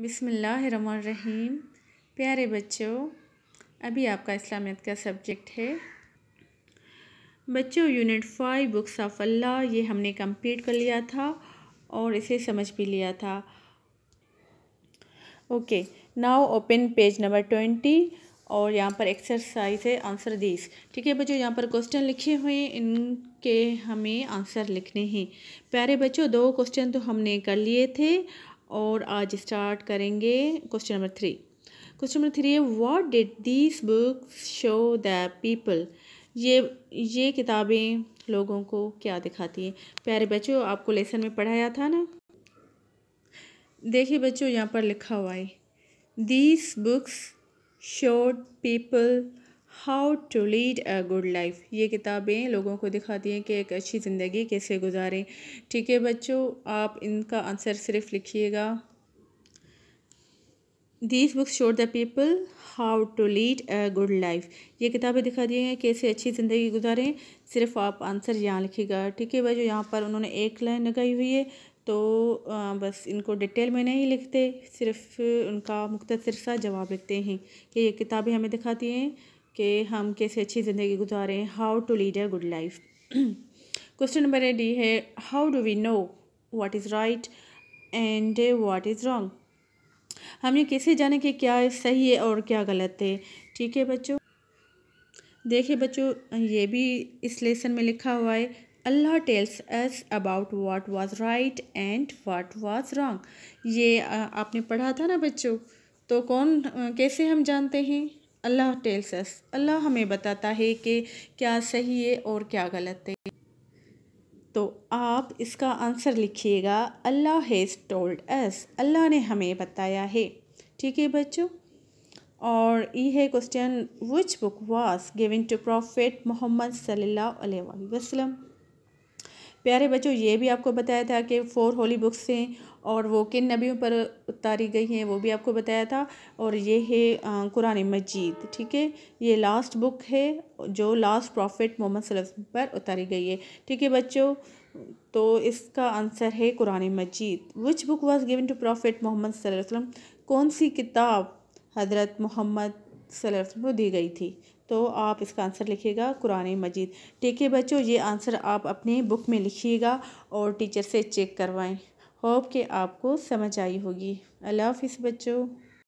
बिसमीम प्यारे बच्चों अभी आपका इस्लामियत का सब्जेक्ट है बच्चों unit five books of Allah ये हमने कंप्लीट कर लिया था और इसे समझ भी लिया था okay now open page number twenty और यहाँ पर एक्सरसाइज है आंसर दीज ठीक है बच्चों यहाँ पर क्वेश्चन लिखे हुए हैं इनके हमें आंसर लिखने हैं प्यारे बच्चों दो क्वेश्चन तो हमने कर लिए थे और आज स्टार्ट करेंगे question number three question number three है what did this books show the people ये ये किताबें लोगों को क्या दिखाती हैं प्यारे बच्चों आपको लेसन में पढ़ाया था ना देखिए बच्चों यहाँ पर लिखा हुआ है these books showed people how to lead a good life ये किताबें लोगों को दिखाती हैं कि एक अच्छी ज़िंदगी कैसे गुजारें ठीक है बच्चों आप इनका आंसर सिर्फ लिखिएगा these books showed the people how to lead a good life ये किताबें दिखा दी हैं कैसे अच्छी ज़िंदगी गुजारें सिर्फ आप आंसर यहाँ लिखिएगा ठीक है बच्चों यहाँ पर उन्होंने एक लाइन लगाई हुई है तो बस इनको डिटेल में नहीं लिखते सिर्फ उनका मुख्तर सा जवाब लिखते हैं कि ये किताबें हमें दिखाती हैं कि हम कैसे अच्छी ज़िंदगी गुजारें how to lead a good life question number D है how do we know what is right and what is wrong हम ये कैसे जाने कि क्या सही है और क्या गलत है ठीक है बच्चों देखिए बच्चों ये भी इस लेसन में लिखा हुआ है Allah tells us about what was right and what was wrong ये आपने पढ़ा था ना बच्चों तो कौन कैसे हम जानते हैं अल्लाह टेल्स अस अल्लाह हमें बताता है कि क्या सही है और क्या गलत है तो आप इसका आंसर लिखिएगा अल्लाह हैज़ टोल्ड अस अल्लाह ने हमें बताया है ठीक है बच्चों और ये है question which book was given to prophet Muhammad सल्लल्लाहु अलैहि वसल्लम प्यारे बच्चों ये भी आपको बताया था कि फ़ोर होली बुक्स हैं और वो किन नबियों पर उतारी गई हैं वो भी आपको बताया था और ये है कुरान मजीद ठीक है ये लास्ट बुक है जो लास्ट प्रॉफिट मोहम्मद पर उतारी गई है ठीक है बच्चों तो इसका आंसर है कुरान मजीद which book was given to prophet Muhammad वसल्लम कौन सी किताब हज़रत मोहम्मद वसल्लम को दी गई थी तो आप इसका आंसर लिखिएगा कुरान मजीद ठीक है बच्चों ये आंसर आप अपने बुक में लिखिएगा और टीचर से चेक करवाएं होप के आपको समझ आई होगी अल्लाह हाफिज़ बच्चों